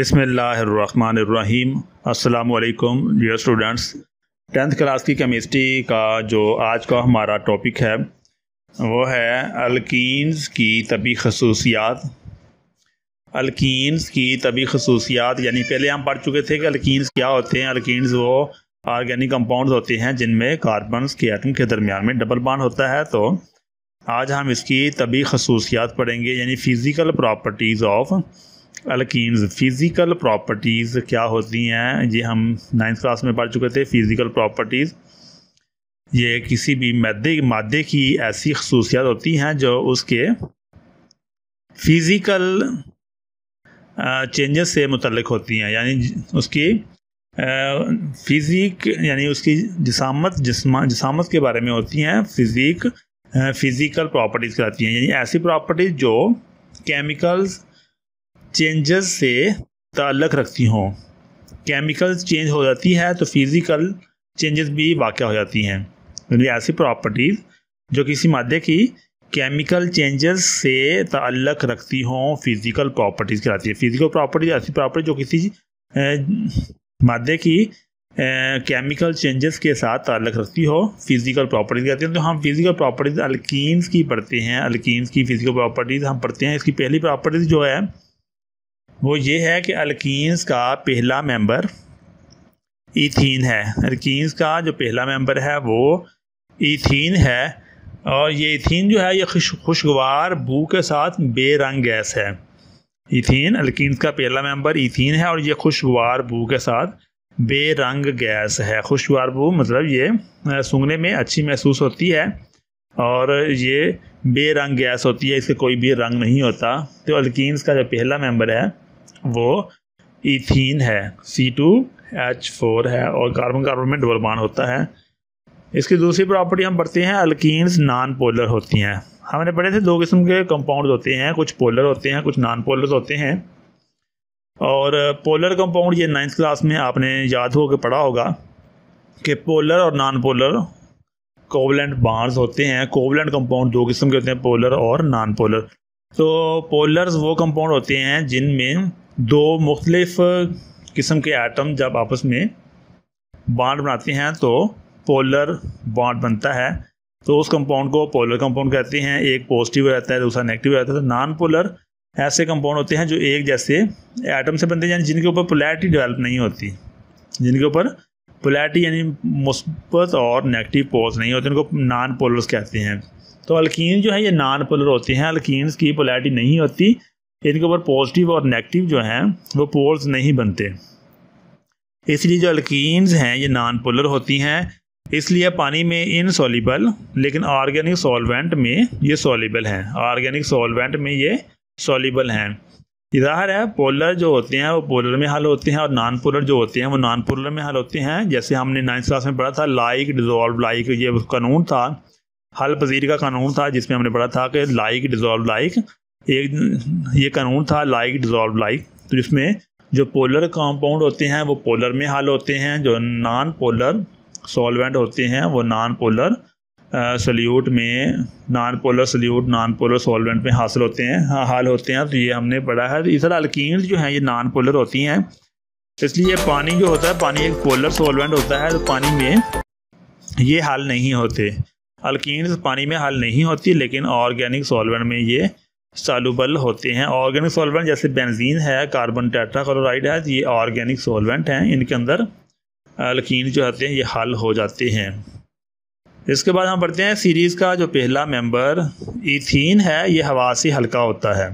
बिसमीम अल्लाम dear students tenth class की केमिस्ट्री का जो आज का हमारा टॉपिक है वो है अलकीन्स की तबी खसूसियात अलकीन्स की तबी खसूसियात यानी पहले हम पढ़ चुके थे कि अलकीन्स क्या होते हैं अलकीन्स वो आर्गेनिक कंपाउंड्स होते हैं जिनमें कार्बनस के एटम के दरमियान में डबल बांड होता है तो आज हम इसकी तबी खसूसियात पढ़ेंगे यानी physical properties of alkenes physical properties क्या होती हैं ये हम नाइन्थ क्लास में पढ़ चुके थे फ़िज़िकल प्रॉपर्टीज़ ये किसी भी मादे मादे की ऐसी खसूसियात होती हैं जो उसके फ़िज़िकल चेंजेस से मुतलक होती हैं यानी उसकी फिज़िक यानी उसकी जिसामत जिसमा जिसामत के बारे में होती हैं फिज़िक फिज़िकल प्रॉपर्टीज़ कहती हैं यानी ऐसी प्रॉपर्टीज़ जो केमिकल्स चेंजेस से ताल्लक़ रखती हों केमिकल चेंज हो जाती है तो फिज़िकल चेंजेस भी वाक़ हो जाती हैं यानी ऐसी प्रॉपर्टीज़ जो किसी मादे की केमिकल चेंजेस से ताल्लक़ रखती हों फिज़िकल प्रॉपर्टीज़ कहलाती है फिज़िकल प्रॉपर्टीज ऐसी प्रॉपर्टी जो किसी मादे की केमिकल चेंजेस के साथ ताल्लक रखती हो फिज़िकल प्रॉपर्टीज़ कहते हैं तो हम फिज़िकल प्रॉपर्टीज़ अल्कीन्स की पढ़ते हैं अल्किन्स की फिज़िकल प्रॉपर्टीज़ हम पढ़ते हैं इसकी पहली प्रॉपर्टीज़ जो है वो ये है कि अल्किस का पहला मेंबर इथीन है अलकीन्स का जो पहला मेंबर है वो इथीन है और ये इथीन जो है ये खुश खुशगवार बू के साथ बेरंग गैस है इथीन अलकीन्स का पहला मेंबर इथीन है और ये खुशगवार बू के साथ बेरंग गैस है खुशगवार बू मतलब ये सूंघने में अच्छी महसूस होती है और ये बेरंग गैस होती है इसके कोई भी रंग नहीं होता तो अलकीन्स का जो पहला मेंबर है वो इथीन है सी टू एच फोर है और कार्बन कार्बन में डबल बांड होता है इसकी दूसरी प्रॉपर्टी हम पढ़ते हैं अल्किन्स नॉन पोलर होती हैं हमने पढ़े थे दो किस्म के कंपाउंड होते हैं कुछ पोलर होते हैं कुछ नॉन पोलर होते हैं और पोलर कंपाउंड ये नाइन्थ क्लास में आपने याद हो के पढ़ा होगा कि पोलर और नॉन पोलर कोवलेंट बार्स होते हैं कोवलेंट कंपाउंड दो किस्म के होते हैं पोलर और नॉन पोलर तो पोलर्स वो कंपाउंड होते हैं जिनमें दो मुख्तलिफ किस्म के आइटम जब आपस में बाड बनाते हैं तो पोलर बाड बनता है तो उस कंपाउंड को पोलर कंपाउंड कहते हैं एक पॉजिटिव रहता है दूसरा नेगेटिव रहता है तो नॉन पोलर ऐसे कंपाउंड होते हैं जो एक जैसे आइटम से बनते हैं यानी जिनके ऊपर पोलैरिटी डेवलप नहीं होती जिनके ऊपर पोलैरिटी यानी मुस्बत और नेगेटिव पोल्स नहीं होते उनको नॉन पोलर्स कहते हैं तो अल्किन जो है ये नॉन पोलर होते हैं अल्किन्स की पोलैरिटी नहीं होती इनके ऊपर पॉजिटिव और नेगेटिव जो हैं वो पोल्स नहीं बनते इसलिए जो अल्किन्स हैं ये नॉन पोलर होती हैं इसलिए पानी में इनसॉलीबल लेकिन ऑर्गेनिक सॉल्वेंट में ये सॉलीबल हैं ऑर्गेनिक सॉल्वेंट में ये सॉलीबल हैं ज़ाहिर है पोलर जो होते हैं वो पोलर में हल होते हैं और नॉन पोलर जो होते हैं वो नॉन पोलर में हल होते हैं जैसे हमने नाइन्थ क्लास में पढ़ा था लाइक डिजॉल्व लाइक ये कानून था हल पजीर का कानून था जिसमें हमने पढ़ा था कि लाइक डिजॉल्व लाइक एक ये कानून था लाइक डिजॉल्व लाइक तो जिसमें जो पोलर कंपाउंड होते हैं वो पोलर में हल होते हैं जो नॉन पोलर सॉल्वेंट होते हैं वो नॉन पोलर सल्यूट में non polar solute non polar solvent में हासिल होते हैं हल हाल होते हैं तो ये हमने पढ़ा है तो इस तरह अल्किन जो हैं ये नॉन पोलर होती हैं इसलिए पानी जो होता है पानी एक पोलर सॉल्वेंट होता है तो पानी में ये हाल नहीं होते अल्किन्स पानी में हल नहीं होती लेकिन ऑर्गेनिक सॉल्वेंट में ये सालुबल होते हैं ऑर्गेनिक सॉल्वेंट जैसे बेंजीन है कार्बन क्लोराइड है ये ऑर्गेनिक सॉल्वेंट हैं इनके अंदर अल्किन जो होते हैं ये हल हो जाते हैं इसके बाद हम पढ़ते हैं सीरीज़ का जो पहला मेंबर इथीन है ये हवा से हल्का होता है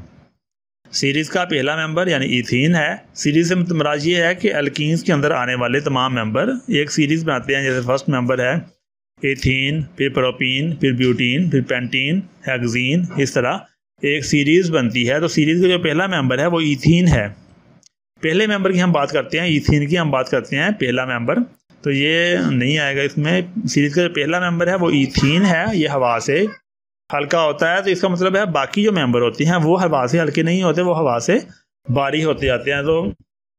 सीरीज़ का पहला मेंबर यानी इथीन है सीरीज़ से मतमराज मतलब ये है कि अल्किन्स के अंदर आने वाले तमाम मेंबर एक सीरीज़ बनाते हैं जैसे फर्स्ट मेंबर है एथीन फिर प्रोपीन फिर ब्यूटीन फिर पेंटीन हैगजीन इस तरह एक सीरीज़ बनती है तो सीरीज़ का जो पहला मेंबर है वो इथीन है पहले मेंबर की हम बात करते हैं इथीन की हम बात करते हैं पहला मेंबर तो ये नहीं आएगा इसमें सीरीज़ का जो पहला मेंबर है वो इथीन है ये हवा से हल्का होता है तो इसका मतलब है बाकी जो मेंबर होते हैं वो हवा से हल्के नहीं होते वो हवा से बारी होते जाते हैं तो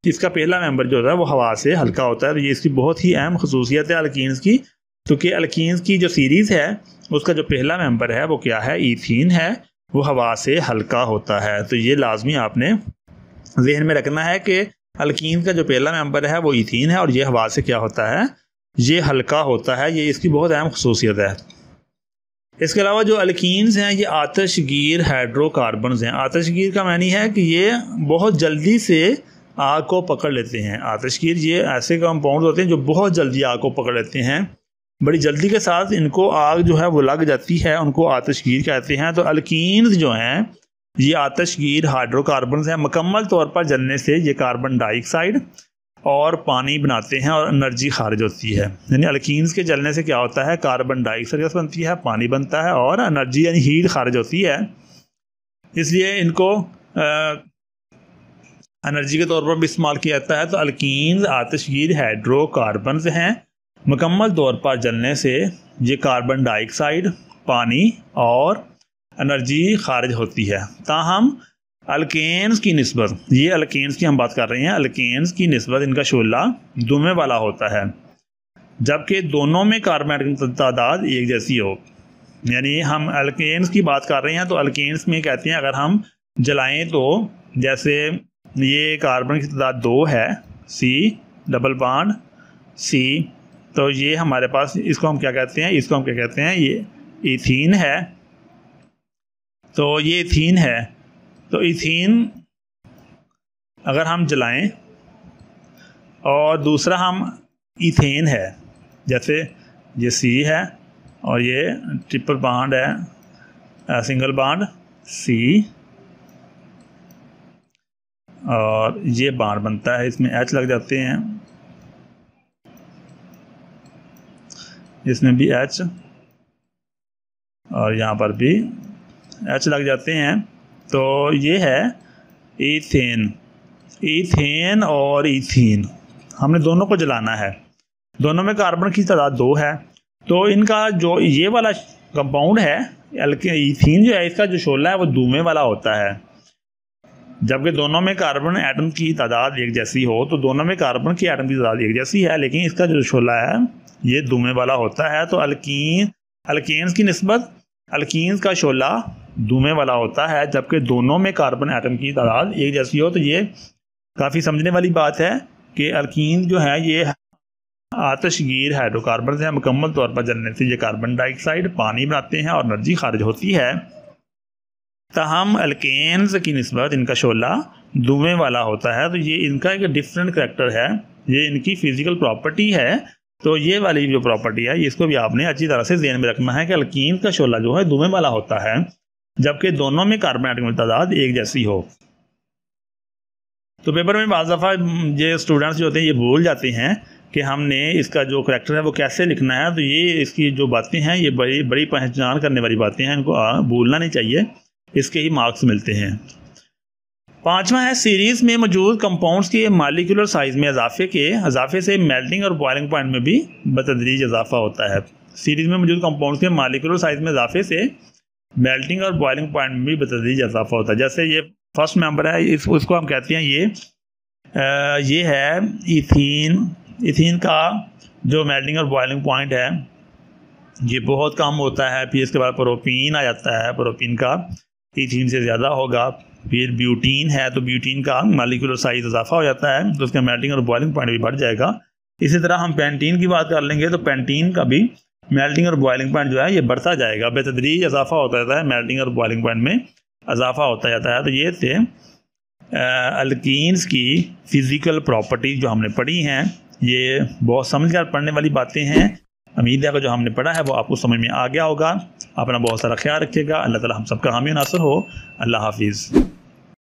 इसका पहला मेंबर जो होता है वो हवा से हल्का होता है तो ये इसकी बहुत ही अहम खसूसियत है अल्किन की क्योंकि अलकीन्स की जो सीरीज़ है उसका जो पहला मेंबर है वो क्या है ईथीन है वो हवा से हल्का होता है तो ये लाजमी आपने जहन में रखना है कि अलकीन का जो पहला मेंबर है वो ईथीन है और ये हवा से क्या होता है ये हल्का होता है ये इसकी बहुत अहम खसूसियत है इसके अलावा जो अलकीन्स हैं ये आतशगीर हाइड्रोकार्बन हैं आतशगीर का मानी है कि ये बहुत जल्दी से आग को पकड़ लेते हैं आतशगीर ये ऐसे कंपाउंड होते हैं जो बहुत जल्दी आग को पकड़ लेते हैं बड़ी जल्दी के साथ इनको आग जो है वो लग जाती है उनको आतशगीर कहते हैं तो अलकीन्स जो हैं ये आतशगीर हाइड्रोकार्बन हैं मकम्मल तौर पर जलने से ये कार्बन डाइऑक्साइड और पानी बनाते हैं और एनर्जी खारिज होती है यानी अल्किन्स के जलने से क्या होता है कार्बन डाइऑक्साइड बनती है पानी बनता है और एनर्जी यानी हीट खारिज होती है इसलिए इनको एनर्जी के तौर पर भी इस्तेमाल किया जाता है तो अल्किन्स आतशगीर हाइड्रोकार्बन हैं मुकम्मल तौर पर जलने से ये कार्बन डाइऑक्साइड पानी और एनर्जी खारिज होती है ताहम अल्केन्स की नस्बत ये अल्केन्स की हम बात कर रहे हैं अल्केन्स की नस्बत इनका शोला दुमे वाला होता है जबकि दोनों में कार्बन की तादाद एक जैसी हो यानी हम अल्केन्स की बात कर रहे हैं तो अल्केन्स में कहते हैं अगर हम जलाएं तो जैसे ये कार्बन की तादाद दो है सी डबल बाड सी तो ये हमारे पास इसको हम क्या कहते हैं इसको हम क्या कहते हैं ये इथीन है तो ये इथीन है तो इथीन अगर हम जलाएं और दूसरा हम इथेन है जैसे ये सी है और ये ट्रिपल बाड है सिंगल बाड सी और ये बाड बनता है इसमें एच लग जाते हैं जिसमें भी एच और यहाँ पर भी एच लग जाते हैं तो ये है ईथेन ईथेन और ईथीन हमने दोनों को जलाना है दोनों में कार्बन की तादाद दो है तो इनका जो ये वाला कंपाउंड है एल्के ईथीन जो है इसका जो शोला है वो धूमे वाला होता है जबकि दोनों में कार्बन एटम की तादाद एक जैसी हो तो दोनों में कार्बन की एटम की तादाद एक जैसी है लेकिन इसका जो शोला है ये धुएं वाला होता है तो अलकीन अलकेन्स की नस्बत अलकीन्स का शोला धुएं वाला होता है जबकि दोनों में कार्बन एटम की तादाद एक जैसी हो तो ये काफ़ी समझने वाली बात है कि अल्किन जो है ये आतशगीर हाइड्रोकार्बन से मुकम्मल तौर पर जलने से ये कार्बन डाइऑक्साइड पानी बनाते हैं और एनर्जी खारिज होती है तहम अल्केन्स की नस्बत इनका शोला धुएँ वाला होता है तो ये इनका एक डिफरेंट करेक्टर है ये इनकी फिजिकल प्रॉपर्टी है तो ये वाली जो प्रॉपर्टी है इसको भी आपने अच्छी तरह से जेन में रखना है कि अल्कीन का शोला जो है धुएँ वाला होता है जबकि दोनों में कार्बन आइटम की तादाद एक जैसी हो तो पेपर में बज दफ़ा ये स्टूडेंट्स जो होते हैं ये भूल जाते हैं कि हमने इसका जो करेक्टर है वो कैसे लिखना है तो ये इसकी जो बातें हैं ये बड़ी बड़ी पहचान करने वाली बातें हैं इनको भूलना नहीं चाहिए इसके ही मार्क्स मिलते हैं पांचवा है सीरीज़ में मौजूद कंपाउंड्स के मालिकुलर साइज़ में इजाफे के इजाफे से मेल्टिंग और बॉयलिंग पॉइंट में भी बतदरीज इजाफा होता है सीरीज़ में मौजूद कंपाउंड्स के मालिकुलर साइज़ में इजाफे से मेल्टिंग और बॉयलिंग पॉइंट में भी बतदरीज इजाफा होता है जैसे ये फर्स्ट मेंबर है इस उसको हम कहते हैं ये आ, ये है इथीन इथीन का जो मेल्टिंग और बॉयलिंग पॉइंट है ये बहुत कम होता है फिर इसके बाद प्रोपीन आ जाता है प्रोपीन का इथीन से ज़्यादा होगा फिर ब्यूटीन है तो ब्यूटीन का मालिकुलर साइज इजाफा हो जाता है तो उसका मेल्टिंग और बॉइलिंग पॉइंट भी बढ़ जाएगा इसी तरह हम पेंटीन की बात कर लेंगे तो पेंटीन का भी मेल्टिंग और बॉइलिंग पॉइंट जो है ये बढ़ता जाएगा बेतदरी इजाफा होता जाता है मेल्टिंग और बॉइलिंग पॉइंट में इजाफा होता जाता है तो ये थे अल्किस की फ़िज़िकल प्रॉपर्टीज़ जो हमने पढ़ी हैं ये बहुत समझ पढ़ने वाली बातें हैं उम्मीद है जो हमने पढ़ा है वो आपको समझ में आ गया होगा अपना बहुत सारा ख्याल रखिएगा अल्लाह ताला हम सबका हामी नासर हो अल्लाह हाफिज़